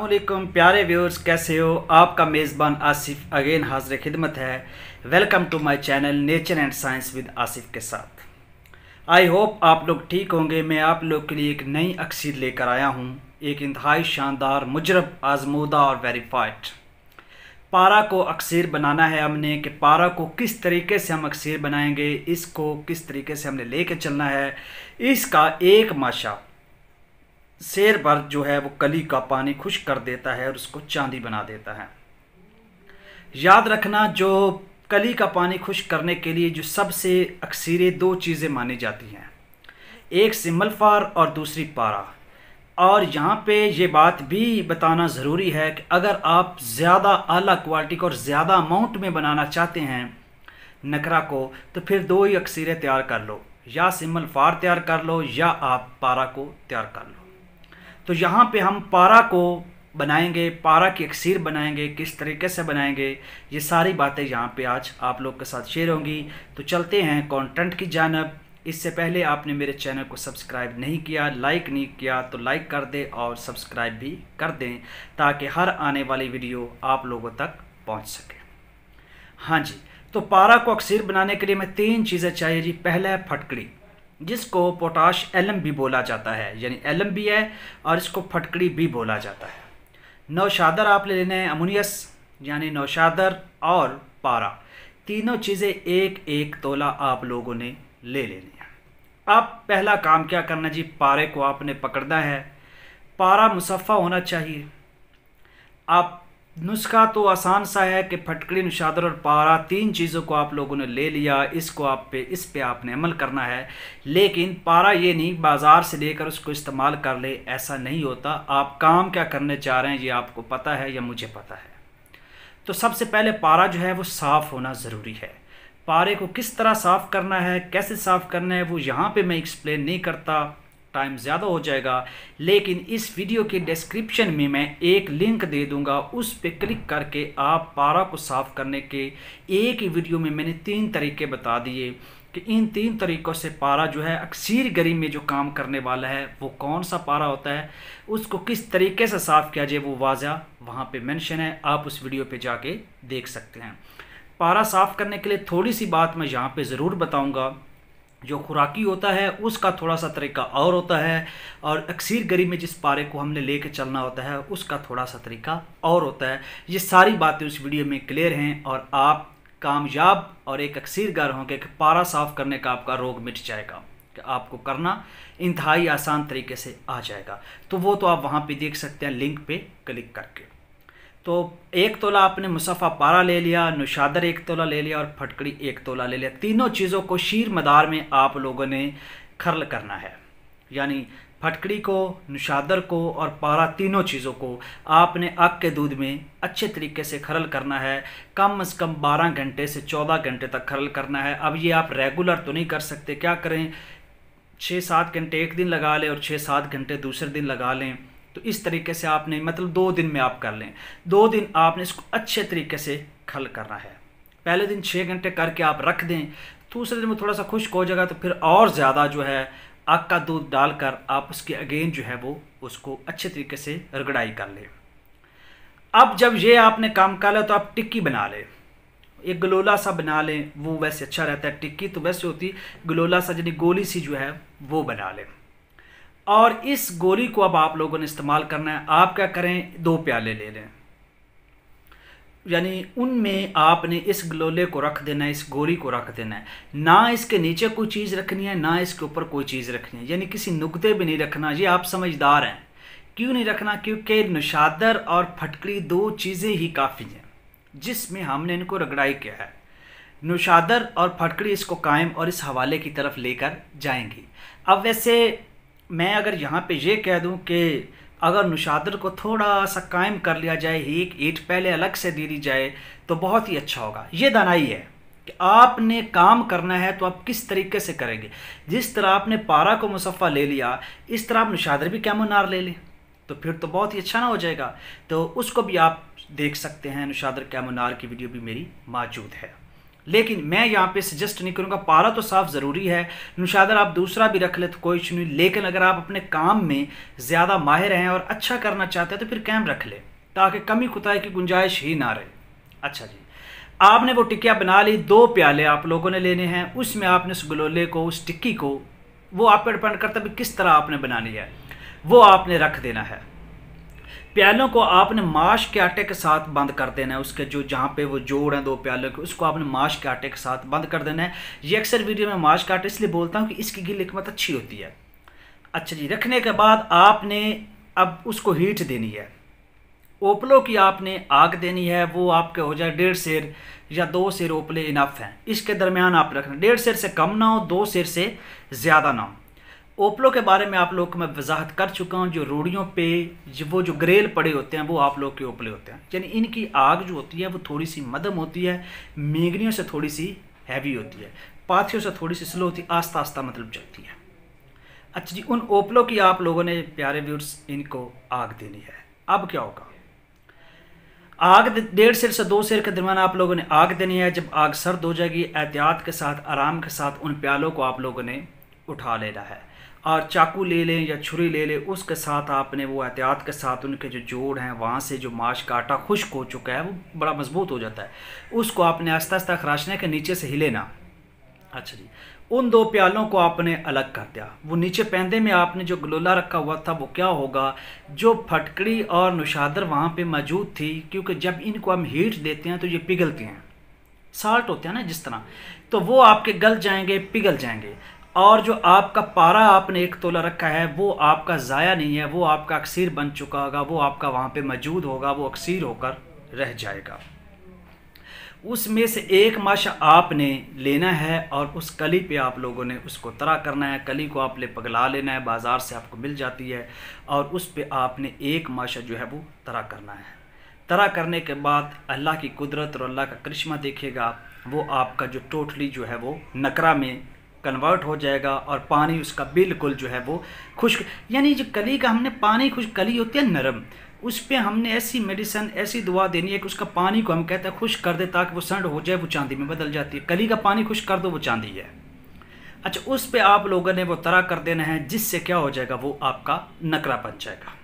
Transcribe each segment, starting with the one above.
अलकुम प्यारे व्यूअर्स कैसे हो आपका मेज़बान आसिफ अगेन हाजिर खिदमत है welcome to my channel nature and science with Asif के साथ आई होप आप लोग ठीक होंगे मैं आप लोग के लिए एक नई अक्सर लेकर आया हूँ एक इंतहाई शानदार मुजरब आजमूदा और वेरीफाइड पारा को अक्सर बनाना है हमने कि पारा को किस तरीके से हम अक्सर बनाएंगे इसको किस तरीके से हमने ले कर चलना है इसका एक माशा शेर भर जो है वो कली का पानी खुश कर देता है और उसको चांदी बना देता है याद रखना जो कली का पानी खुश करने के लिए जो सबसे अक्सीरे दो चीज़ें मानी जाती हैं एक सिमलफार और दूसरी पारा और यहाँ पे ये बात भी बताना ज़रूरी है कि अगर आप ज़्यादा आला क्वालिटी को और ज़्यादा अमाउंट में बनाना चाहते हैं नकरा को तो फिर दो ही अक्सीरें तैयार कर लो या सिमल फार तैयार कर लो या आप पारा को तैयार कर लो तो यहाँ पे हम पारा को बनाएंगे पारा की अक्सीर बनाएंगे किस तरीके से बनाएंगे ये सारी बातें यहाँ पे आज आप लोग के साथ शेयर होंगी तो चलते हैं कंटेंट की जानब इससे पहले आपने मेरे चैनल को सब्सक्राइब नहीं किया लाइक नहीं किया तो लाइक कर दें और सब्सक्राइब भी कर दें ताकि हर आने वाली वीडियो आप लोगों तक पहुँच सके हाँ जी तो पारा को अक्सीर बनाने के लिए हमें तीन चीज़ें चाहिए जी पहला है फटकड़ी जिसको पोटाश एलम भी बोला जाता है यानी एलम भी है और इसको फटकड़ी भी बोला जाता है नौशादर आप ले लेना है अमोनियस यानी नौशादर और पारा तीनों चीज़ें एक एक तोला आप लोगों ने ले लेनी है अब पहला काम क्या करना जी पारे को आपने पकड़ना है पारा मुसफ़ा होना चाहिए आप नुस्खा तो आसान सा है कि फटकड़ी नुशादर और पारा तीन चीज़ों को आप लोगों ने ले लिया इसको आप पे इस पे आपने अमल करना है लेकिन पारा ये नहीं बाज़ार से लेकर उसको इस्तेमाल कर ले ऐसा नहीं होता आप काम क्या करने चाह रहे हैं ये आपको पता है या मुझे पता है तो सबसे पहले पारा जो है वो साफ़ होना ज़रूरी है पारे को किस तरह साफ़ करना है कैसे साफ़ करना है वो यहाँ पर मैं एक्सप्लेन नहीं करता टाइम ज़्यादा हो जाएगा लेकिन इस वीडियो के डिस्क्रिप्शन में मैं एक लिंक दे दूंगा उस पर क्लिक करके आप पारा को साफ़ करने के एक ही वीडियो में मैंने तीन तरीके बता दिए कि इन तीन तरीक़ों से पारा जो है अक्सर गरीब में जो काम करने वाला है वो कौन सा पारा होता है उसको किस तरीके से साफ़ किया जाए वो वाजा वहाँ पे मेंशन है आप उस वीडियो पे जाके देख सकते हैं पारा साफ़ करने के लिए थोड़ी सी बात मैं यहाँ पे ज़रूर बताऊँगा जो खुराकी होता है उसका थोड़ा सा तरीका और होता है और अक्सर गरी में जिस पारे को हमने ले कर चलना होता है उसका थोड़ा सा तरीका और होता है ये सारी बातें उस वीडियो में क्लियर हैं और आप कामयाब और एक अक्सरगार होंगे कि पारा साफ करने का आपका रोग मिट जाएगा कि आपको करना इंतहाई आसान तरीके से आ जाएगा तो वो तो आप वहाँ पर देख सकते हैं लिंक पर क्लिक करके तो एक तोला आपने मुसफ़ा पारा ले लिया नुशादर एक तोला ले लिया और फटकड़ी एक तोला ले लिया तीनों चीज़ों को शीर मदार में आप लोगों ने खरल करना है यानी फटकड़ी को नुशादर को और पारा तीनों चीज़ों को आपने आग के दूध में अच्छे तरीके से खरल करना है कम से कम 12 घंटे से 14 घंटे तक खरल करना है अब ये आप रेगुलर तो नहीं कर सकते क्या करें छः सात घंटे एक दिन लगा लें और छः सात घंटे दूसरे दिन लगा लें तो इस तरीके से आपने मतलब दो दिन में आप कर लें दो दिन आपने इसको अच्छे तरीके से खल करना है पहले दिन छः घंटे करके आप रख दें दूसरे दिन में थोड़ा सा खुश्क हो जाएगा तो फिर और ज़्यादा जो है आग का दूध डालकर आप उसके अगेन जो है वो उसको अच्छे तरीके से रगड़ाई कर लें अब जब ये आपने काम कर लिया तो आप टिक्की बना लें एक गलोला सा बना लें वो वैसे अच्छा रहता है टिक्की तो वैसे होती गलोला सा यानी गोली सी जो है वो बना लें और इस गोली को अब आप लोगों ने इस्तेमाल करना है आप क्या करें दो प्याले ले लें यानी उनमें आपने इस गलोले को रख देना है इस गोरी को रख देना है ना इसके नीचे कोई चीज़ रखनी है ना इसके ऊपर कोई चीज़ रखनी है यानी किसी नुकते भी नहीं रखना ये आप समझदार हैं क्यों नहीं रखना क्योंकि नशादर और फटकड़ी दो चीज़ें ही काफ़ी हैं जिसमें हमने इनको रगड़ाई किया है नुशादर और फटकड़ी इसको कायम और इस हवाले की तरफ लेकर जाएंगी अब वैसे मैं अगर यहाँ पे ये कह दूँ कि अगर नुशादर को थोड़ा सा कायम कर लिया जाए एक ईट पहले अलग से दे दी जाए तो बहुत ही अच्छा होगा ये दानाई है कि आपने काम करना है तो आप किस तरीके से करेंगे जिस तरह आपने पारा को मुसफ़ा ले लिया इस तरह आप नुशादर भी कैमोनार ले लें तो फिर तो बहुत ही अच्छा ना हो जाएगा तो उसको भी आप देख सकते हैं नुशादर कैमोनार की वीडियो भी मेरी मौजूद है लेकिन मैं यहाँ पे सजेस्ट नहीं करूँगा पारा तो साफ ज़रूरी है नुशादर आप दूसरा भी रख ले तो कोई इशू नहीं लेकिन अगर आप अपने काम में ज़्यादा माहिर हैं और अच्छा करना चाहते हैं तो फिर कैम रख लें ताकि कमी कुताई की गुंजाइश ही ना रहे अच्छा जी आपने वो टिक्कियाँ बना ली दो प्याले आप लोगों ने लेने हैं उसमें आपने उस गलोले को उस टिक्की को वो आप पर डिपेंड करता है किस तरह आपने बनानी है वो आपने रख देना है प्यालों को आपने माश के आटे के साथ बंद कर देना है उसके जो जहाँ पे वो जोड़ हैं दो प्यालों के उसको आपने माश के आटे के साथ बंद कर देना है ये अक्सर वीडियो में माश का आटे इसलिए बोलता हूँ कि इसकी गिल हमत अच्छी होती है अच्छा जी रखने के बाद आपने अब उसको हीट देनी है ओपलो की आपने आग देनी है वो आपके हो जाए डेढ़ शेर या दो शेर ओपले इनफ हैं इसके दरमियान आप रखना डेढ़ शेर से कम ना हो दो शेर से ज़्यादा ना हो ओपलो के बारे में आप लोग को मैं वजाहत कर चुका हूँ जो रोड़ियों पे जो वो जो ग्रेल पड़े होते हैं वो आप लोग के ओपले होते हैं यानी इनकी आग जो होती है वो थोड़ी सी मदम होती है मेघनियों से थोड़ी सी हैवी होती है पाथियों से थोड़ी सी स्लो होती है आस्ता आस्ता मतलब जलती है अच्छा जी उन ओपलों की आप लोगों ने प्यारे व्यूर्स इनको आग देनी है अब क्या होगा आग डेढ़ सिर से दो सिर के दरमियान आप लोगों ने आग देनी है जब आग सर्द हो जाएगी एहतियात के साथ आराम के साथ उन प्यालों को आप लोगों ने उठा लेना है और चाकू ले लें या छुरी ले लें उसके साथ आपने वो एहतियात के साथ उनके जो जोड़ हैं वहाँ से जो माश का आटा खुश्क हो चुका है वो बड़ा मजबूत हो जाता है उसको आपने आस्ता आस्ता खराशने के नीचे से ही लेना अच्छा जी उन दो प्यालों को आपने अलग कर दिया वो नीचे पैंदे में आपने जो गलोला रखा हुआ था वो क्या होगा जो फटकड़ी और नुशादर वहाँ पर मौजूद थी क्योंकि जब इनको हम हीट देते हैं तो ये पिघलती हैं साल्ट होते हैं ना जिस तरह तो वो आपके गल जाएंगे पिघल जाएंगे और जो आपका पारा आपने एक तोला रखा है वो आपका ज़ाया नहीं है वो आपका अक्सर बन चुका होगा वो आपका वहाँ पे मौजूद होगा वो अक्सर होकर रह जाएगा उसमें से एक माशा आपने लेना है और उस कली पे आप लोगों ने उसको तरा करना है कली को आपने पगला लेना है बाज़ार से आपको मिल जाती है और उस पर आपने एक माशा जो है वो तरा करना है तरा करने के बाद अल्लाह की कुदरत और अल्लाह का करिश्मा देखेगा वो आपका जो टोटली जो है वो नकरा में कन्वर्ट हो जाएगा और पानी उसका बिल्कुल जो है वो खुश्क यानी जो कली का हमने पानी खुश कली होती है नरम उस पर हमने ऐसी मेडिसन ऐसी दुआ देनी है कि उसका पानी को हम कहते हैं खुश कर दे ताकि वो सड़ हो जाए वो चांदी में बदल जाती है कली का पानी खुश कर दो वो चांदी है अच्छा उस पर आप लोगों ने वो तरा कर देना है जिससे क्या हो जाएगा वो आपका नकरा बन जाएगा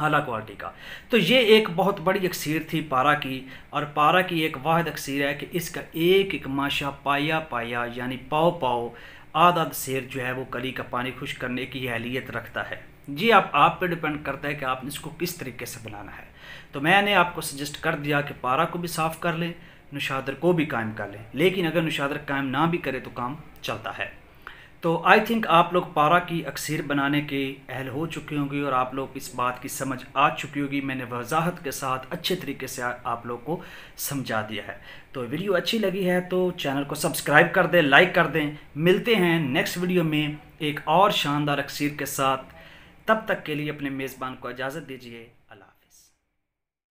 आला क्वालिटी का तो ये एक बहुत बड़ी अक्सीर थी पारा की और पारा की एक वाद अक्सीर है कि इसका एक एक माशा पाया पाया यानी पाओ पाओ आधा शेर जो है वो कली का पानी खुश करने की अहलियत रखता है ये आप आप पे डिपेंड करता है कि आपने इसको किस तरीके से बनाना है तो मैंने आपको सजेस्ट कर दिया कि पारा को भी साफ़ कर लें नुशादर को भी कायम कर लें लेकिन अगर नुशादर कायम ना भी करे तो काम चलता है तो आई थिंक आप लोग पारा की अक्सर बनाने के अहल हो चुके होंगे और आप लोग इस बात की समझ आ चुकी होगी मैंने वजाहत के साथ अच्छे तरीके से आप लोग को समझा दिया है तो वीडियो अच्छी लगी है तो चैनल को सब्सक्राइब कर दें लाइक कर दें मिलते हैं नेक्स्ट वीडियो में एक और शानदार अक्सर के साथ तब तक के लिए अपने मेज़बान को इजाज़त दीजिए